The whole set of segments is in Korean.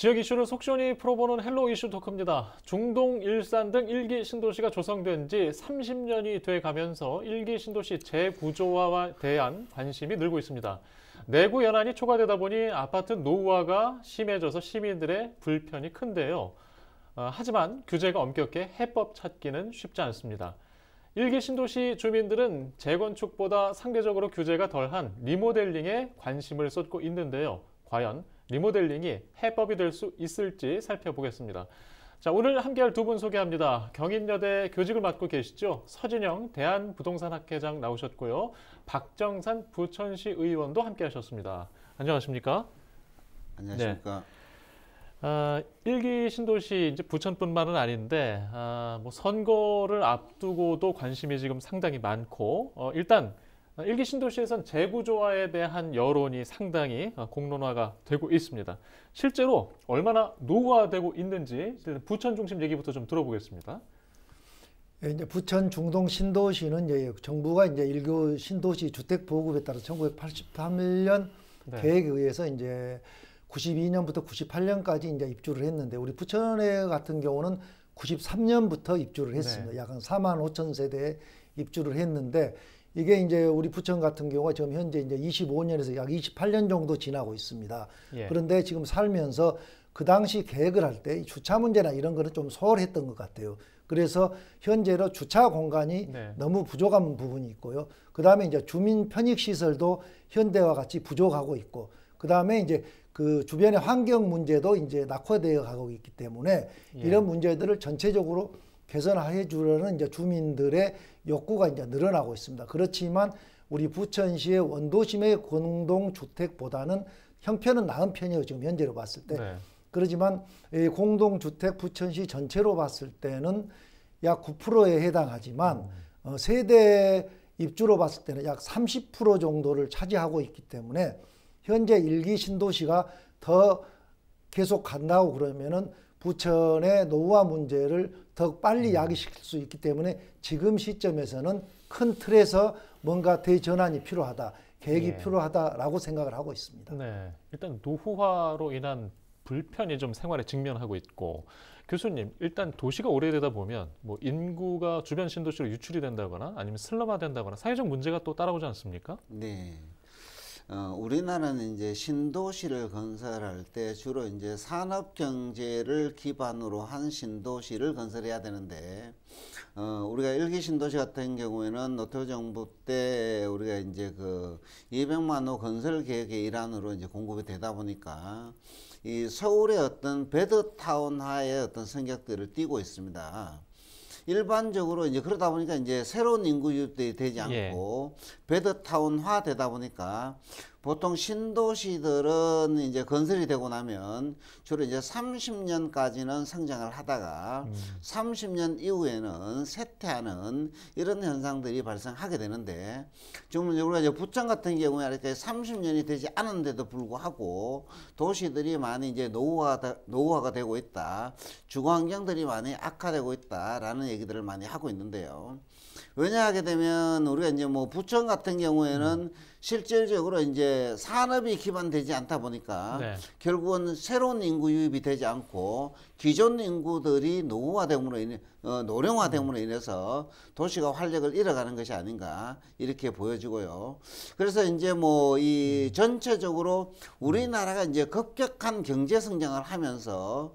지역 이슈를 속시원히 풀어보는 헬로 이슈 토크입니다. 중동, 일산 등 1기 신도시가 조성된 지 30년이 돼가면서 1기 신도시 재구조화와 대한 관심이 늘고 있습니다. 내구 연한이 초과되다 보니 아파트 노후화가 심해져서 시민들의 불편이 큰데요. 어, 하지만 규제가 엄격해 해법 찾기는 쉽지 않습니다. 1기 신도시 주민들은 재건축보다 상대적으로 규제가 덜한 리모델링에 관심을 쏟고 있는데요. 과연 리모델링이 해법이 될 수 있을지 살펴보겠습니다. 자, 오늘 함께할 두 분 소개합니다. 경인여대 교직을 맡고 계시죠? 서진영 대한부동산학회장 나오셨고요. 박정산 부천시 의원도 함께하셨습니다. 안녕하십니까? 안녕하십니까? 네. 아, 일기 신도시 이제 부천뿐만은 아닌데 아, 뭐 선거를 앞두고도 관심이 지금 상당히 많고 어, 일단 아, 일기 신도시에선 재구조화에 대한 여론이 상당히 어, 공론화가 되고 있습니다. 실제로 얼마나 노후화되고 있는지 부천 중심 얘기부터 좀 들어보겠습니다. 예, 이제 부천 중동 신도시는 이제 정부가 이제 일교 신도시 주택 보급에 따라 1983년 네. 계획에 의해서 이제 92년부터 98년까지 이제 입주를 했는데 우리 부천에 같은 경우는 93년부터 입주를 네. 했습니다. 네. 약한 4만 5천 세대에 입주를 했는데 이게 이제 우리 부천 같은 경우가 지금 현재 이제 25년에서 약 28년 정도 지나고 있습니다. 예. 그런데 지금 살면서 그 당시 계획을 할 때 주차 문제나 이런 거는 좀 소홀했던 것 같아요. 그래서 현재로 주차 공간이 네. 너무 부족한 부분이 있고요. 그 다음에 이제 주민 편익 시설도 현대와 같이 부족하고 있고, 그 다음에 이제 그 주변의 환경 문제도 이제 낙후되어 가고 있기 때문에 예. 이런 문제들을 전체적으로 개선해 주려는 이제 주민들의 욕구가 이제 늘어나고 있습니다. 그렇지만 우리 부천시의 원도심의 공동주택보다는 형편은 나은 편이에요. 지금 현재로 봤을 때. 네. 그렇지만 이 공동주택 부천시 전체로 봤을 때는 약 9%에 해당하지만 음. 어, 세대 입주로 봤을 때는 약 30% 정도를 차지하고 있기 때문에 현재 일기 신도시가 더 계속 간다고 그러면은 부천의 노후화 문제를 더 빨리 음. 야기시킬 수 있기 때문에 지금 시점에서는 큰 틀에서 뭔가 대전환이 필요하다, 계획이 네. 필요하다라고 생각을 하고 있습니다. 네, 일단 노후화로 인한 불편이 좀 생활에 직면하고 있고 교수님 일단 도시가 오래되다 보면 뭐 인구가 주변 신도시로 유출이 된다거나 아니면 슬럼화 된다거나 사회적 문제가 또 따라오지 않습니까? 네. 어, 우리나라는 이제 신도시를 건설할 때 주로 이제 산업 경제를 기반으로 한 신도시를 건설해야 되는데 어, 우리가 일기 신도시 같은 경우에는 노태우 정부 때 우리가 이제 그 200만 호 건설 계획의 일환으로 이제 공급이 되다 보니까 이 서울의 어떤 베드타운 하의 어떤 성격들을 띠고 있습니다. 일반적으로 이제 그러다 보니까 이제 새로운 인구 유입이 되지 예. 않고 예. 베드타운화 되다 보니까 보통 신도시들은 이제 건설이 되고 나면 주로 이제 30년까지는 성장을 하다가 음. 30년 이후에는 쇠퇴하는 이런 현상들이 발생하게 되는데 지금 우리가 이제 부천 같은 경우에 이렇게 30년이 되지 않은데도 불구하고 도시들이 많이 이제 노후화 노후화가 되고 있다. 주거 환경들이 많이 악화되고 있다라는 얘기들을 많이 하고 있는데요. 왜냐 하게 되면 우리가 이제 뭐 부천 같은 경우에는 음. 실질적으로 이제 산업이 기반되지 않다 보니까 네. 결국은 새로운 인구 유입이 되지 않고 기존 인구들이 노후화됨으로 인해 어, 노령화됨으로 음. 인해서 도시가 활력을 잃어가는 것이 아닌가 이렇게 보여지고요. 그래서 이제 뭐이 음. 전체적으로 우리나라가 이제 급격한 경제 성장을 하면서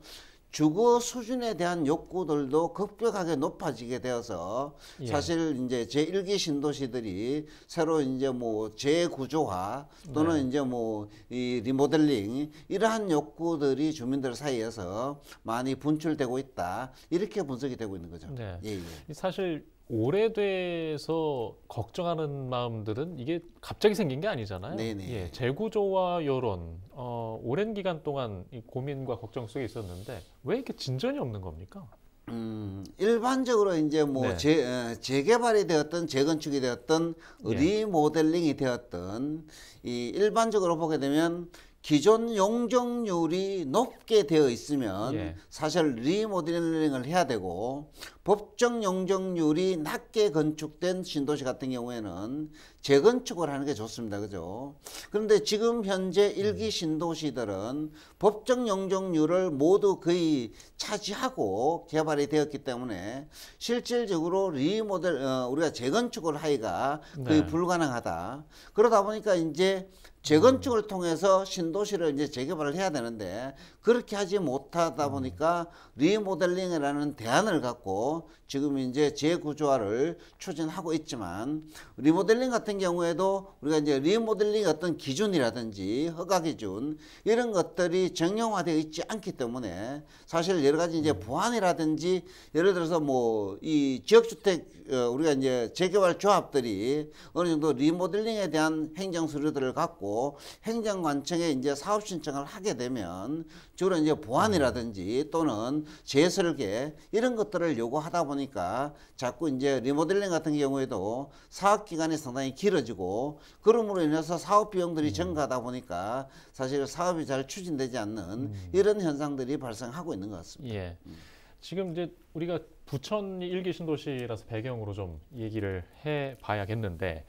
주거 수준에 대한 욕구들도 급격하게 높아지게 되어서 예. 사실 이제 제1기 신도시들이 새로 이제 뭐 재구조화 또는 네. 이제 뭐 이 리모델링 이러한 욕구들이 주민들 사이에서 많이 분출되고 있다 이렇게 분석이 되고 있는 거죠. 네. 예, 예. 사실 오래돼서 걱정하는 마음들은 이게 갑자기 생긴 게 아니잖아요. 네네. 예, 재구조와 여론, 어, 오랜 기간 동안 이 고민과 걱정 속에 있었는데 왜 이렇게 진전이 없는 겁니까? 음, 일반적으로 이제 뭐 네. 재, 어, 재개발이 되었던 재건축이 되었던 예. 리모델링이 되었던 이 일반적으로 보게 되면 기존 용적률이 높게 되어 있으면 예. 사실 리모델링을 해야 되고 법정 용적률이 낮게 건축된 신도시 같은 경우에는 재건축을 하는 게 좋습니다. 그죠? 그런데 지금 현재 일기 음. 신도시들은 법정 용적률을 모두 거의 차지하고 개발이 되었기 때문에 실질적으로 리모델, 어, 우리가 재건축을 하기가 거의 네. 불가능하다. 그러다 보니까 이제 재건축을 음. 통해서 신도시를 이제 재개발을 해야 되는데 그렇게 하지 못하다 음. 보니까 리모델링이라는 대안을 갖고 지금 이제 재구조화를 추진하고 있지만 리모델링 같은 경우에도 우리가 이제 리모델링 어떤 기준이라든지 허가 기준 이런 것들이 정형화되어 있지 않기 때문에 사실 여러 가지 이제 음. 보안이라든지 예를 들어서 뭐 이 지역주택 어, 우리가 이제 재개발 조합들이 어느 정도 리모델링에 대한 행정 서류들을 갖고 행정관청에 이제 사업 신청을 하게 되면 주로 이제 보안이라든지 음. 또는 재설계 이런 것들을 요구하다 보니까 자꾸 이제 리모델링 같은 경우에도 사업 기간이 상당히 길어지고 그러므로 인해서 사업 비용들이 음. 증가하다 보니까 사실 사업이 잘 추진되지 않는 음. 이런 현상들이 발생하고 있는 것 같습니다. 예. 음. 지금 이제 우리가 부천이 일기 신도시라서 배경으로 좀 얘기를 해 봐야겠는데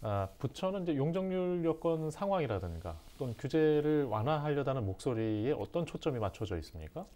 아, 부천은 이제 용적률 여건 상황이라든가 어떤 규제를 완화하려다는 목소리에 어떤 초점이 맞춰져 있습니까?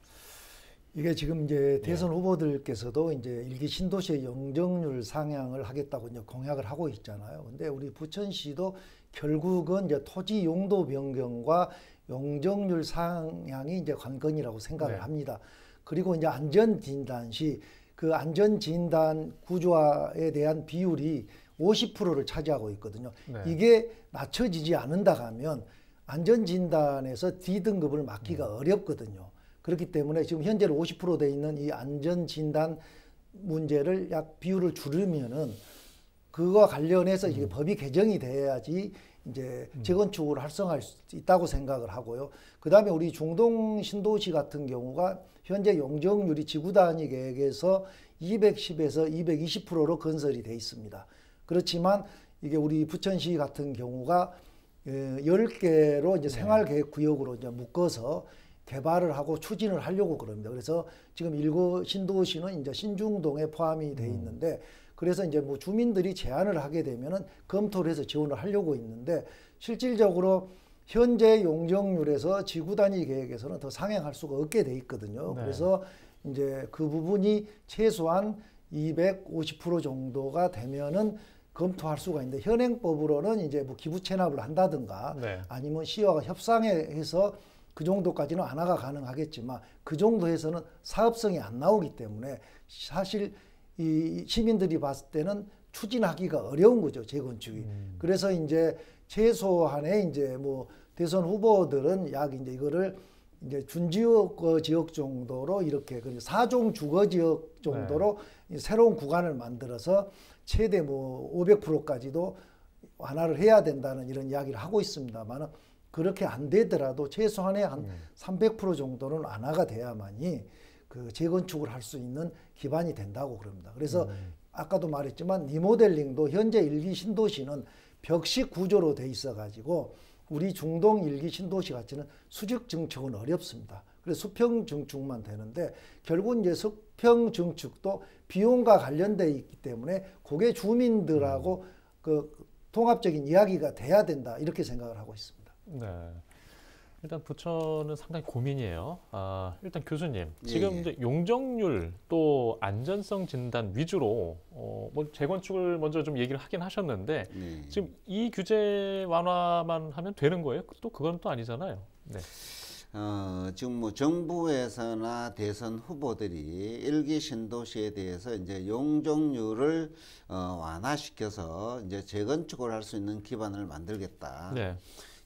이게 지금 이제 네. 대선 예. 후보들께서도 이제 일기 신도시의 영정률 상향을 하겠다고 이제 공약을 하고 있잖아요. 근데 우리 부천시도 결국은 이제 토지 용도 변경과 영정률 상향이 이제 관건이라고 생각을 네. 합니다. 그리고 이제 안전 진단 시그 안전 진단 구조화에 대한 비율이 50%를 차지하고 있거든요. 네. 이게 낮춰지지 않는다 하면 안전진단에서 D등급을 맞기가 네. 어렵거든요. 그렇기 때문에 지금 현재로 50%돼 있는 이 안전진단 문제를 약 비율을 줄이면은 그와 관련해서 이게 음. 법이 개정이 돼야지 이제 음. 재건축을 활성화할 수 있다고 생각을 하고요. 그 다음에 우리 중동 신도시 같은 경우가 현재 용적률이 지구 단위 계획에서 210에서 220%로 건설이 돼 있습니다. 그렇지만 이게 우리 부천시 같은 경우가 1 예, 0개로 이제 네. 생활계획 구역으로 이제 묶어서 개발을 하고 추진을 하려고 그럽니다. 그래서 지금 일구 신도시는 이제 신중동에 포함이 돼 음. 있는데 그래서 이제 뭐 주민들이 제안을 하게 되면은 검토를 해서 지원을 하려고 있는데 실질적으로 현재 용적률에서 지구 단위 계획에서는 더 상향할 수가 없게 돼 있거든요. 네. 그래서 이제 그 부분이 최소한 250% 정도가 되면은 검토할 수가 있는데 현행법으로는 이제 뭐 기부 체납을 한다든가 네. 아니면 시와 협상에 해서 그 정도까지는 안화가 가능하겠지만 그 정도에서는 사업성이 안 나오기 때문에 사실 이 시민들이 봤을 때는 추진하기가 어려운 거죠 재건축이. 음. 그래서 이제 최소한의 이제 뭐 대선 후보들은 약 이제 이거를 이제 준지역 지역 정도로 이렇게 그 사종 주거 지역 정도로 네. 새로운 구간을 만들어서 최대 뭐 500%까지도 완화를 해야 된다는 이런 이야기를 하고 있습니다만 그렇게 안 되더라도 최소한의 한 300% 음. 정도는 완화가 돼야만이 그 재건축을 할 수 있는 기반이 된다고 그럽니다. 그래서 음. 아까도 말했지만 리모델링도 현재 일기 신도시는 벽식 구조로 돼 있어 가지고 우리 중동 일기 신도시 같이는 수직 증축은 어렵습니다. 그래서 수평 증축만 되는데 결국 은 이제 석 평증축도 비용과 관련돼 있기 때문에 고개 주민들하고 음. 그 통합적인 이야기가 돼야 된다 이렇게 생각을 하고 있습니다. 네. 일단 부처는 상당히 고민이에요. 아, 일단 교수님, 예, 지금 예. 이제 용적률 또 안전성 진단 위주로 어, 뭐 재건축을 먼저 좀 얘기를 하긴 하셨는데 예. 지금 이 규제 완화만 하면 되는 거예요? 또 그건 또 아니잖아요. 네. 어, 지금 뭐 정부에서나 대선 후보들이 일기 신도시에 대해서 이제 용적률을 어, 완화시켜서 이제 재건축을 할 수 있는 기반을 만들겠다. 네.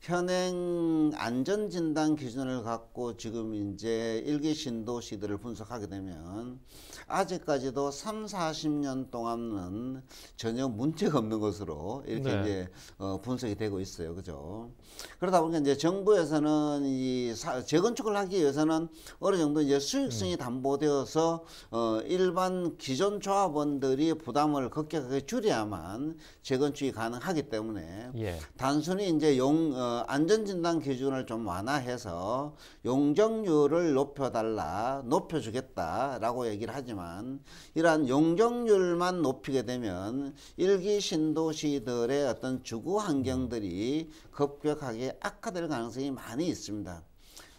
현행 안전진단 기준을 갖고 지금 이제 일기 신도시들을 분석하게 되면 아직까지도 3, 40년 동안은 전혀 문제가 없는 것으로 이렇게 네. 이제 어, 분석이 되고 있어요. 그죠? 그러다 보니까 이제 정부에서는 이 사, 재건축을 하기 위해서는 어느 정도 이제 수익성이 음. 담보되어서 어, 일반 기존 조합원들이 부담을 급격하게 줄여야만 재건축이 가능하기 때문에 예. 단순히 이제 용 어, 안전진단 기준을 좀 완화해서 용적률을 높여달라, 높여주겠다라고 얘기를 하지 하지만 이러한 용적률만 높이게 되면 일기 신도시들의 어떤 주거 환경들이 급격하게 악화될 가능성이 많이 있습니다.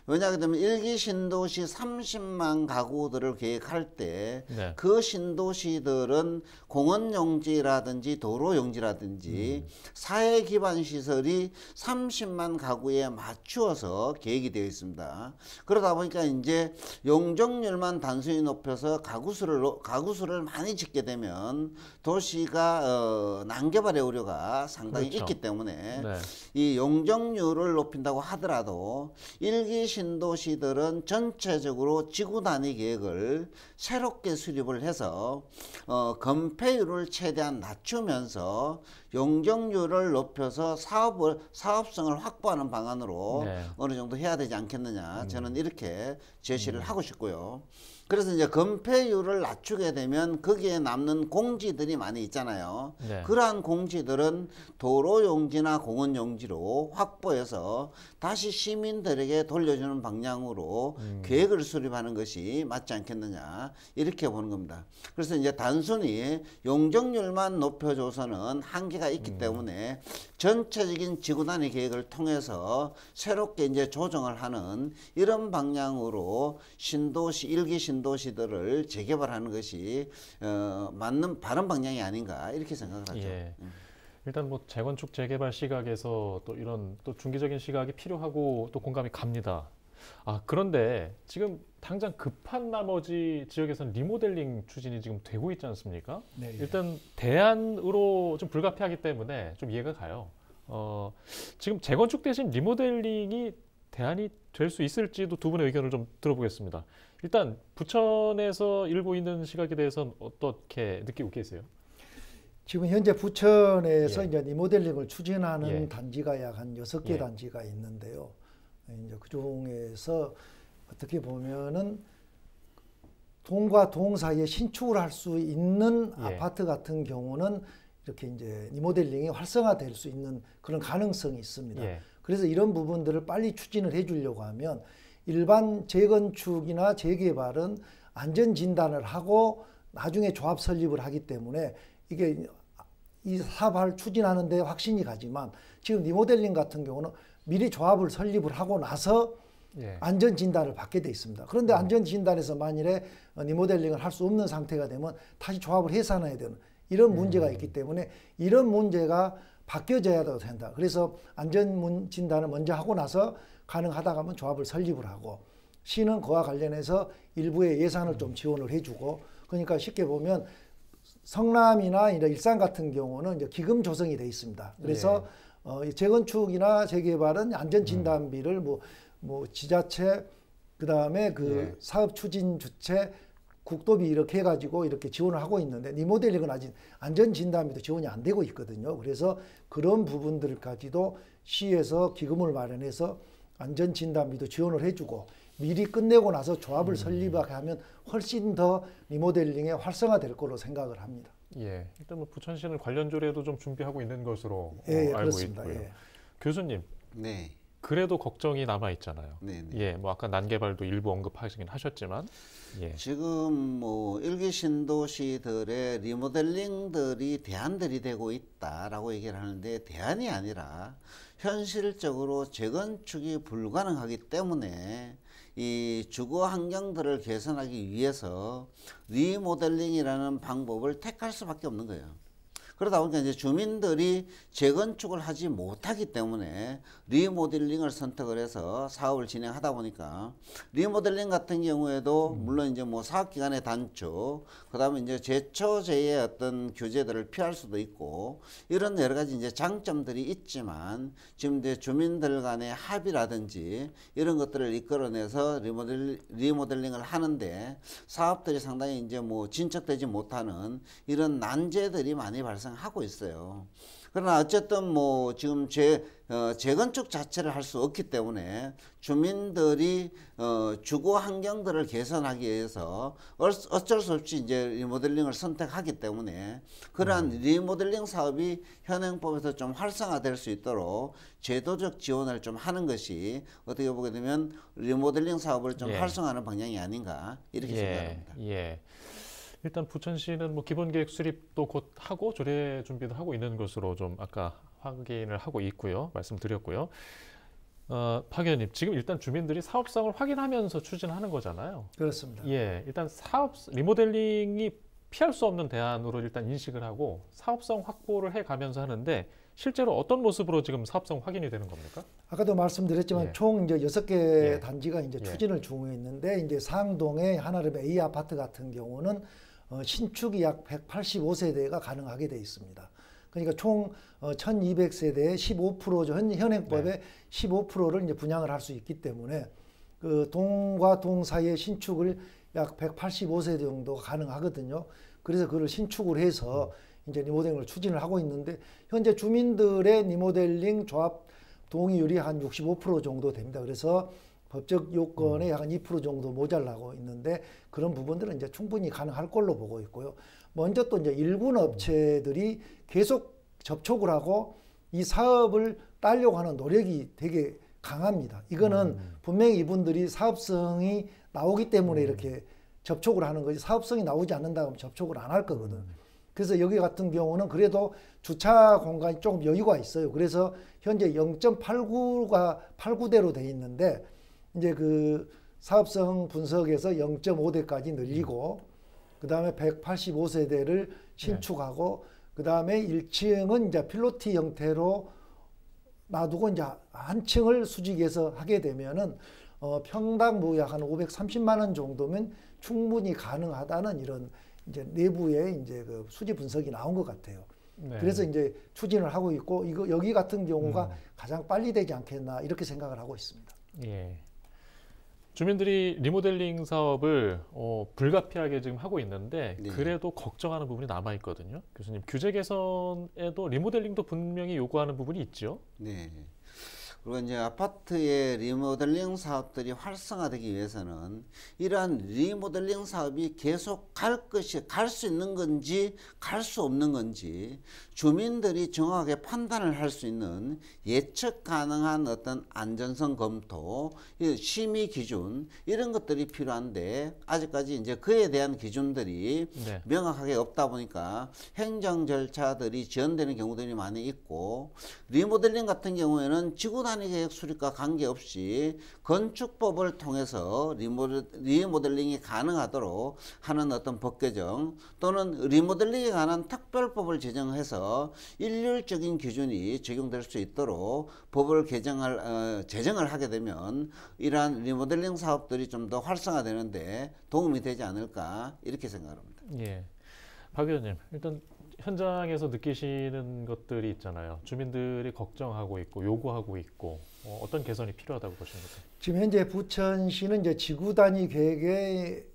왜냐하면 일기 신도시 30만 가구들을 계획할 때그 네. 그 신도시들은 공원 용지라든지 도로 용지라든지 음. 사회 기반 시설이 30만 가구에 맞추어서 계획이 되어 있습니다. 그러다 보니까 이제 용적률만 단순히 높여서 가구 수를 가구 수를 많이 짓게 되면 도시가 어, 난개발의 우려가 상당히 그렇죠. 있기 때문에 네. 이 용적률을 높인다고 하더라도 일기 신도시들은 전체적으로 지구 단위 계획을 새롭게 수립을 해서 어, 건폐율을 최대한 낮추면서 용적률을 높여서 사업을 사업성을 확보하는 방안으로 네. 어느 정도 해야 되지 않겠느냐 저는 음. 이렇게 제시를 음. 하고 싶고요. 그래서 이제 건폐율을 낮추게 되면 거기에 남는 공지들이 많이 있잖아요. 네. 그러한 공지들은 도로 용지나 공원 용지로 확보해서 다시 시민들에게 돌려주는 방향으로 음. 계획을 수립하는 것이 맞지 않겠느냐 이렇게 보는 겁니다. 그래서 이제 단순히 용적률만 높여줘서는 한계가 있기 음. 때문에 전체적인 지구 단위 계획을 통해서 새롭게 이제 조정을 하는 이런 방향으로 신도시 일기 신도시 도시들을 재개발하는 것이 어, 맞는 바른 방향이 아닌가 이렇게 생각을 하죠. 예. 음. 일단 뭐 재건축 재개발 시각에서 또 이런 또 중기적인 시각이 필요하고 또 공감이 갑니다. 아 그런데 지금 당장 급한 나머지 지역에서는 리모델링 추진이 지금 되고 있지 않습니까? 네, 예. 일단 대안으로 좀 불가피하기 때문에 좀 이해가 가요. 어, 지금 재건축 대신 리모델링이 대안이 될 수 있을지도 두 분의 의견을 좀 들어보겠습니다. 일단 부천에서 일고 있는 시각에 대해서는 어떻게 느끼고 계세요? 지금 현재 부천에서 예. 이제 리모델링을 추진하는 예. 단지가 약한 여섯 개 예. 단지가 있는데요. 예, 이제 그 중에서 어떻게 보면은 동과 동 사이에 신축을 할 수 있는 예. 아파트 같은 경우는 이렇게 이제 리모델링이 활성화될 수 있는 그런 가능성이 있습니다. 예. 그래서 이런 부분들을 빨리 추진을 해주려고 하면 일반 재건축이나 재개발은 안전 진단을 하고 나중에 조합 설립을 하기 때문에 이게 이 사업을 추진하는 데 확신이 가지만 지금 리모델링 같은 경우는 미리 조합을 설립을 하고 나서 예. 안전 진단을 받게 돼 있습니다. 그런데 음. 안전 진단에서 만일에 리모델링을 할 수 없는 상태가 되면 다시 조합을 해산해야 되는 이런 음. 문제가 음. 있기 때문에 이런 문제가 바뀌어져야 된다. 그래서 안전 진단을 먼저 하고 나서 가능하다 하면 조합을 설립을 하고 시는 그와 관련해서 일부의 예산을 좀 지원을 해주고 그러니까 쉽게 보면 성남이나 일산 같은 경우는 이제 기금 조성이 돼 있습니다. 그래서 예. 어, 재건축이나 재개발은 안전 진단비를 뭐, 뭐 지자체 그다음에 그 예. 사업 추진 주체 국도비 이렇게 해가지고 이렇게 지원을 하고 있는데 리모델링은 아직 안전진단비도 지원이 안 되고 있거든요. 그래서 그런 부분들까지도 시에서 기금을 마련해서 안전진단비도 지원을 해주고 미리 끝내고 나서 조합을 음. 설립하면 훨씬 더 리모델링에 활성화될 거로 생각을 합니다. 예, 일단 뭐 부천시는 관련 조례도 좀 준비하고 있는 것으로 예, 예, 어, 알고 그렇습니다. 있고요. 예. 교수님, 네. 그래도 걱정이 남아 있잖아요. 네, 네. 예, 뭐 아까 난개발도 일부 언급하시긴 하셨지만 예. 지금 뭐 일기 신도시들의 리모델링들이 대안들이 되고 있다라고 얘기를 하는데 대안이 아니라 현실적으로 재건축이 불가능하기 때문에 이 주거 환경들을 개선하기 위해서 리모델링이라는 방법을 택할 수밖에 없는 거예요. 그러다 보니까 이제 주민들이 재건축을 하지 못하기 때문에 리모델링을 선택을 해서 사업을 진행하다 보니까 리모델링 같은 경우에도 음. 물론 이제 뭐 사업기간의 단축, 그다음에 이제 제초제의 어떤 규제들을 피할 수도 있고 이런 여러 가지 이제 장점들이 있지만 지금 이제 주민들 간의 합의라든지 이런 것들을 이끌어내서 리모델, 리모델링을 하는데 사업들이 상당히 이제 뭐 진척되지 못하는 이런 난제들이 많이 발생. 하고 있어요. 그러나 어쨌든 뭐 지금 재, 어, 재건축 자체를 할 수 없기 때문에 주민들이 어, 주거 환경들을 개선하기 위해서 어쩔 수 없이 이제 리모델링을 선택하기 때문에 그러한 음. 리모델링 사업이 현행법에서 좀 활성화될 수 있도록 제도적 지원을 좀 하는 것이 어떻게 보게 되면 리모델링 사업을 좀 예. 활성화하는 방향이 아닌가 이렇게 예. 생각합니다. 예. 일단 부천시는 뭐 기본 계획 수립도 곧 하고 조례 준비도 하고 있는 것으로 좀 아까 확인을 하고 있고요. 말씀드렸고요. 어, 박의님 지금 일단 주민들이 사업성을 확인하면서 추진하는 거잖아요. 그렇습니다. 예, 일단 사업 리모델링이 피할 수 없는 대안으로 일단 인식을 하고 사업성 확보를 해가면서 하는데 실제로 어떤 모습으로 지금 사업성 확인이 되는 겁니까? 아까도 말씀드렸지만 예. 총 이제 여섯 개 예. 단지가 이제 예. 추진을 예. 중에 있는데 이제 상동의 하나름 A 아파트 같은 경우는 어, 신축이 약 185세대가 가능하게 돼 있습니다. 그러니까 총 1200세대의 어, 15%죠. 현, 현행법의 네. 15%를 이제 분양을 할 수 있기 때문에 그 동과 동 사이의 신축을 약 185세대 정도 가능하거든요. 그래서 그걸 신축을 해서 음. 이제 리모델링을 추진을 하고 있는데 현재 주민들의 리모델링 조합 동의율이 한 65% 정도 됩니다. 그래서 법적 요건에 음. 약간 2% 정도 모자라고 있는데 그런 부분들은 이제 충분히 가능할 걸로 보고 있고요. 먼저 또 이제 일군 업체들이 계속 접촉을 하고 이 사업을 따려고 하는 노력이 되게 강합니다. 이거는 음. 분명히 이분들이 사업성이 나오기 때문에 음. 이렇게 접촉을 하는 거지 사업성이 나오지 않는다 면 접촉을 안 할 거거든. 그래서 여기 같은 경우는 그래도 주차 공간이 조금 여유가 있어요. 그래서 현재 0.89가 89대로 돼 있는데 이제 그 사업성 분석에서 0.5대까지 늘리고 음. 그다음에 185세대를 신축하고 네. 그다음에 1층은 이제 필로티 형태로 놔두고 이제 한 층을 수직에서 하게 되면은 어, 평당 뭐약 한 530만 원 정도면 충분히 가능하다는 이런 이제 내부의 이제 그 수지 분석이 나온 것 같아요. 네. 그래서 이제 추진을 하고 있고 이거 여기 같은 경우가 음. 가장 빨리 되지 않겠나 이렇게 생각을 하고 있습니다. 예. 주민들이 리모델링 사업을 어, 불가피하게 지금 하고 있는데 네. 그래도 걱정하는 부분이 남아 있거든요. 교수님 규제 개선에도 리모델링도 분명히 요구하는 부분이 있죠. 네. 그리고 이제 아파트의 리모델링 사업들이 활성화되기 위해서는 이러한 리모델링 사업이 계속 갈 것이 갈 수 있는 건지 갈 수 없는 건지 주민들이 정확하게 판단을 할 수 있는 예측 가능한 어떤 안전성 검토, 심의 기준 이런 것들이 필요한데 아직까지 이제 그에 대한 기준들이 네. 명확하게 없다 보니까 행정 절차들이 지연되는 경우들이 많이 있고 리모델링 같은 경우에는 지구단 한산의 계획 수립과 관계없이 건축법을 통해서 리모델, 링이 가능하도록 하는 어떤 법 개정 또는 리모델링에 관한 특별법을 제정해서 일률적인 기준이 적용될 수 있도록 법을 개정할 어, 제정을 하게 되면 이러한 리모델링 사업들이 좀 더 활성화되는데 도움이 되지 않을까 이렇게 생각합니다. 예. 박 의원님 일단 현장에서 느끼시는 것들이 있잖아요. 주민들이 걱정하고 있고 요구하고 있고 어, 떤 개선이 필요하다고 보십니까? 지금 현재 부천시는 이제 지구 단위 계획에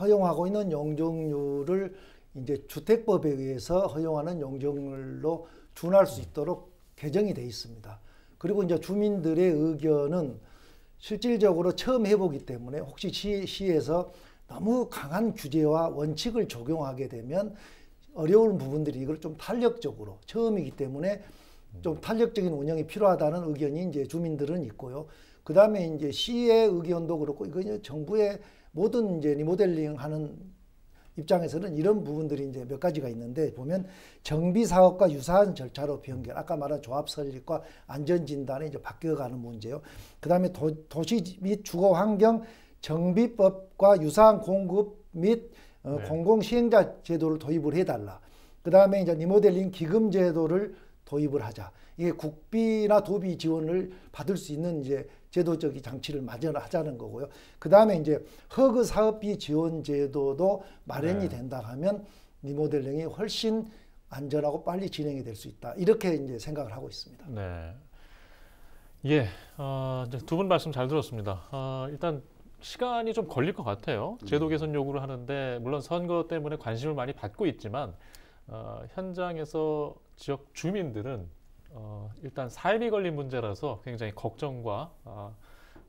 허용하고 있는 용적률을 이제 주택법에 의해서 허용하는 용적률로 준할 수 있도록 개정이 돼 있습니다. 그리고 이제 주민들의 의견은 실질적으로 처음 해보기 때문에 혹시 시, 시에서 너무 강한 규제와 원칙을 적용하게 되면 어려운 부분들이 이걸 좀 탄력적으로 처음이기 때문에 좀 탄력적인 운영이 필요하다는 의견이 이제 주민들은 있고요. 그 다음에 이제 시의 의견도 그렇고 이거 이제 정부의 모든 이제 리모델링 하는 입장에서는 이런 부분들이 이제 몇 가지가 있는데 보면 정비 사업과 유사한 절차로 변경, 아까 말한 조합 설립과 안전 진단에 이제 바뀌어가는 문제요. 그 다음에 도시 및 주거 환경 정비법과 유사한 공급 및 어, 네. 공공 시행자 제도를 도입을 해달라. 그 다음에 이제 리모델링 기금 제도를 도입을 하자. 이게 국비나 도비 지원을 받을 수 있는 이제 제도적인 장치를 마련하자는 거고요. 그 다음에 이제 허그 사업비 지원 제도도 마련이 네. 된다 하면 리모델링이 훨씬 안전하고 빨리 진행이 될 수 있다. 이렇게 이제 생각을 하고 있습니다. 네. 예, 어, 두분 말씀 잘 들었습니다. 어, 일단 시간이 좀 걸릴 것 같아요. 음. 제도 개선 요구를 하는데 물론 선거 때문에 관심을 많이 받고 있지만 어, 현장에서 지역 주민들은 어, 일단 사이 걸린 문제라서 굉장히 걱정과 어,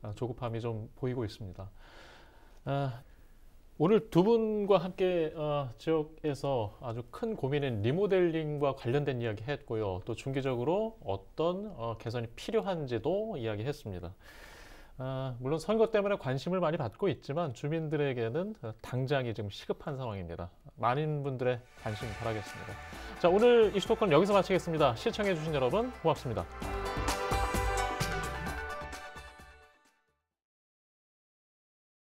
어, 조급함이 좀 보이고 있습니다. 어, 오늘 두 분과 함께 어, 지역에서 아주 큰 고민인 리모델링과 관련된 이야기 했고요. 또 중기적으로 어떤 어, 개선이 필요한지도 이야기했습니다. 아, 물론 선거 때문에 관심을 많이 받고 있지만 주민들에게는 어, 당장이 지금 시급한 상황입니다. 많은 분들의 관심 바라겠습니다. 자, 오늘 이슈토크는 여기서 마치겠습니다. 시청해주신 여러분 고맙습니다.